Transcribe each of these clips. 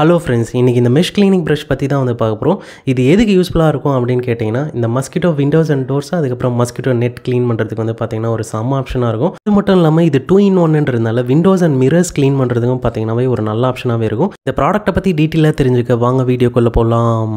hello friends இன்றைக்கி இந்த mesh cleaning brush பற்றி தான் வந்து பார்க்க போகிறோம் இது எதுக்கு யூஸ்ஃபுல்லாக இருக்கும் அப்படின்னு கேட்டிங்கன்னா இந்த மஸ்கிட்டோ விண்டோஸ் அண்ட் டோர்ஸ் அதுக்கப்புறம் மஸ்கிட்டோ நெட் க்ளீன் பண்ணுறதுக்கு வந்து பார்த்திங்கன்னா ஒரு செம்ம ஆப்ஷனாக இருக்கும் அது மட்டும் இல்லாமல் இது டூ இன் ஒன்ன்றதுனால விண்டோஸ் அண்ட் மிரர்ஸ் க்ளீன் பண்ணுறதுக்கும் பார்த்திங்கனாவே ஒரு நல்ல ஆப்ஷனாகவே இருக்கும் இந்த ப்ராடக்ட்டை பற்றி டீட்டெயிலாக தெரிஞ்சுக்க வாங்க வீடியோக்குள்ளே போகலாம்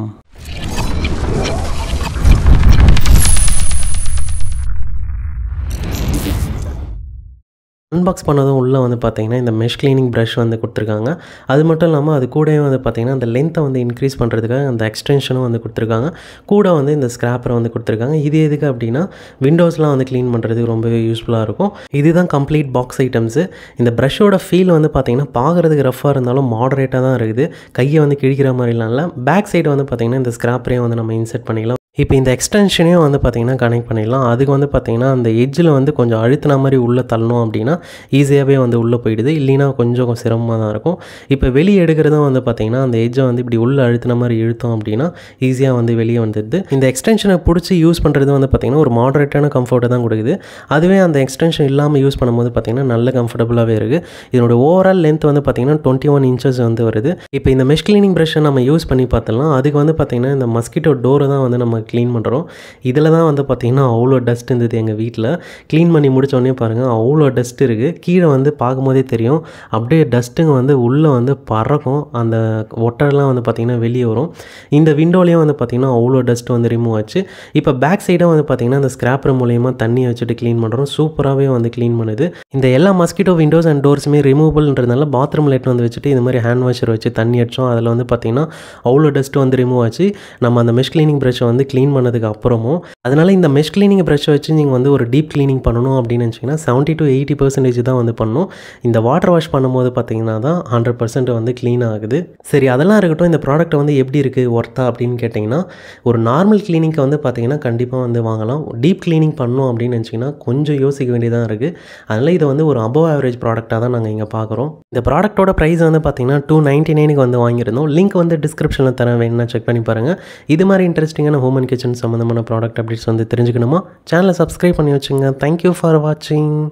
அன்பாக்ஸ் பண்ணதும் உள்ளே வந்து பார்த்திங்கன்னா இந்த மெஷ் க்ளீனிங் ப்ரஷ் வந்து கொடுத்துருக்காங்க அது மட்டும் இல்லாமல் அது கூடவே வந்து பார்த்திங்கன்னா அந்த லென்த்தை வந்து இன்க்ரீஸ் பண்ணுறதுக்காக அந்த எக்ஸ்டென்ஷனும் வந்து கொடுத்துருக்காங்க கூட வந்து இந்த ஸ்க்ராப்பரை வந்து கொடுத்துருக்காங்க இது எதுக்கு அப்படின்னா விண்டோஸ்லாம் வந்து க்ளீன் பண்ணுறதுக்கு ரொம்பவே யூஸ்ஃபுல்லாக இருக்கும் இதுதான் கம்ப்ளீட் பாக்ஸ் ஐட்டம்ஸு இந்த ப்ரஷோட ஃபீல் வந்து பார்த்திங்கன்னா பார்க்குறதுக்கு ரஃபாக இருந்தாலும் மாடரேட்டாக தான் இருக்குது கையை வந்து கிழிக்கிற மாதிரிலாம் இல்லை பேக் சைடு வந்து பார்த்திங்கன்னா இந்த ஸ்க்ராப்பரையும் வந்து நம்ம இன்செர்ட் பண்ணிக்கலாம் இப்போ இந்த எக்ஸ்டென்ஷனையும் வந்து பார்த்திங்கன்னா கனெக்ட் பண்ணிடலாம் அதுக்கு வந்து பார்த்திங்கன்னா அந்த எஜ்ஜில் வந்து கொஞ்சம் அழுத்தின மாதிரி உள்ளே தள்ளணும் அப்படின்னா ஈஸியாகவே வந்து உள்ளே போயிடுது இல்லைன்னா கொஞ்சம் சிரமமாக தான் இருக்கும் இப்போ வெளியே எடுக்கிறதும் வந்து பார்த்திங்கன்னா அந்த எஜ்ஜை வந்து இப்படி உள்ளே அழுத்தின மாதிரி இழுத்தோம் அப்படின்னா ஈஸியாக வந்து வெளியே வந்துடுது இந்த எக்ஸ்டென்ஷனை பிடிச்சி யூஸ் பண்ணுறது வந்து பார்த்திங்கன்னா ஒரு மாடரேட்டான கம்ஃபர்ட்டை தான் கொடுக்குது அதுவே அந்த எக்ஸ்டென்ஷன் இல்லாமல் யூஸ் பண்ணும்போது பார்த்திங்கன்னா நல்ல கம்ஃபர்டபுளாகவே இருக்குது இதனோட ஓவரால் லென்த் வந்து பார்த்திங்கன்னா டுவெண்ட்டி ஒன் இன்ச்சஸ் வந்து வருது இப்போ இந்த மெஷ் கிளீனிங் ப்ரஷ்ஷை நம்ம யூஸ் பண்ணி பார்த்தலாம் அதுக்கு வந்து பார்த்திங்கன்னா இந்த மஸ்கிட்டோ டோரை தான் வந்து நம்ம க்ளீன் பண்ணுறோம் இதில் தான் வந்து பார்த்திங்கன்னா அவ்வளோ டஸ்ட் இருந்தது எங்கள் வீட்டில் க்ளீன் பண்ணி முடித்தோடனே பாருங்கள் அவ்வளோ டஸ்ட் இருக்குது கீழே வந்து பார்க்கும்போதே தெரியும் அப்படியே டஸ்ட்டுங்க வந்து உள்ளே வந்து பறக்கும் அந்த ஒட்டரெல்லாம் வந்து பார்த்திங்கன்னா வெளியே வரும் இந்த விண்டோலேயும் வந்து பார்த்திங்கன்னா அவ்வளோ டஸ்ட் வந்து ரிமூவ் ஆச்சு இப்போ பேக் சைடாக வந்து பார்த்திங்கன்னா அந்த ஸ்க்ராப்பர் மூலயமா தண்ணியை வச்சுட்டு க்ளீன் பண்ணுறோம் சூப்பராகவே வந்து க்ளீன் பண்ணுது இந்த எல்லா மஸ்கிட்டோ விண்டோஸ் அண்ட் டோர்ஸுமே ரிமூவபிள்ன்றதுனால பாத்ரூம் லைட் வந்து வச்சுட்டு இது மாதிரி ஹேண்ட் வாஷர் வச்சு தண்ணி அடித்தோம் அதில் வந்து பார்த்திங்கன்னா அவ்வளோ டஸ்ட் வந்து ரிமூவ் ஆச்சு நம்ம அந்த மெஷ் க்ளீனிங் ப்ரஷை வந்து க்ளீன் பண்ணதுக்கு அப்புறமும் அதனால் இந்த மெஷ் க்ளீனிங் ப்ரஷ் வச்சு நீங்கள் வந்து ஒரு டீப் க்ளீனிங் பண்ணணும் அப்படின்னு நினச்சிங்கன்னா செவன்ட்டி டு எயிட்டி பர்சன்டேஜ் தான் வந்து பண்ணணும் இந்த வாட்டர் வாஷ் பண்ணும்போது பார்த்தீங்கன்னா தான் ஹண்ட்ரட் பர்சன்ட் வந்து க்ளீன் ஆகுது சரி அதெல்லாம் இருக்கட்டும் இந்த ப்ராடக்ட் வந்து எப்படி இருக்குது ஒர்த்தா அப்படின்னு கேட்டிங்கன்னா ஒரு நார்மல் க்ளீனிங்க்கு வந்து பார்த்தீங்கன்னா கண்டிப்பாக வந்து வாங்கலாம் டீப் க்ளீனிங் பண்ணணும் அப்படின்னு நினச்சிங்கன்னா கொஞ்சம் யோசிக்க வேண்டியதாக இருக்குது அதனால் இதை வந்து ஒரு அபவ் ஆவரேஜ் ப்ராடக்டாக தான் நாங்கள் இங்கே பார்க்குறோம் இந்த ப்ராடக்ட்டோட ப்ரைஸ் வந்து பார்த்தீங்கன்னா டூ நைன்ட்டி நைனுக்கு வந்து வாங்கியிருந்தோம் லிங்க் வந்து டிஸ்கிரிப்ஷனில் தரேன் வேணும்னா செக் பண்ணி பாருங்கள் இது மாதிரி இன்ட்ரெஸ்டிங்கான ஹோம் ஓப்பன் கிச்சன் சம்மந்தமான ப்ராடக்ட் அப்டேட்ஸ் வந்து தெரிஞ்சுக்கணுமா சேனலை சப்ஸ்கிரைப் பண்ணி வச்சுங்க தேங்க்யூ ஃபார் வாட்சிங்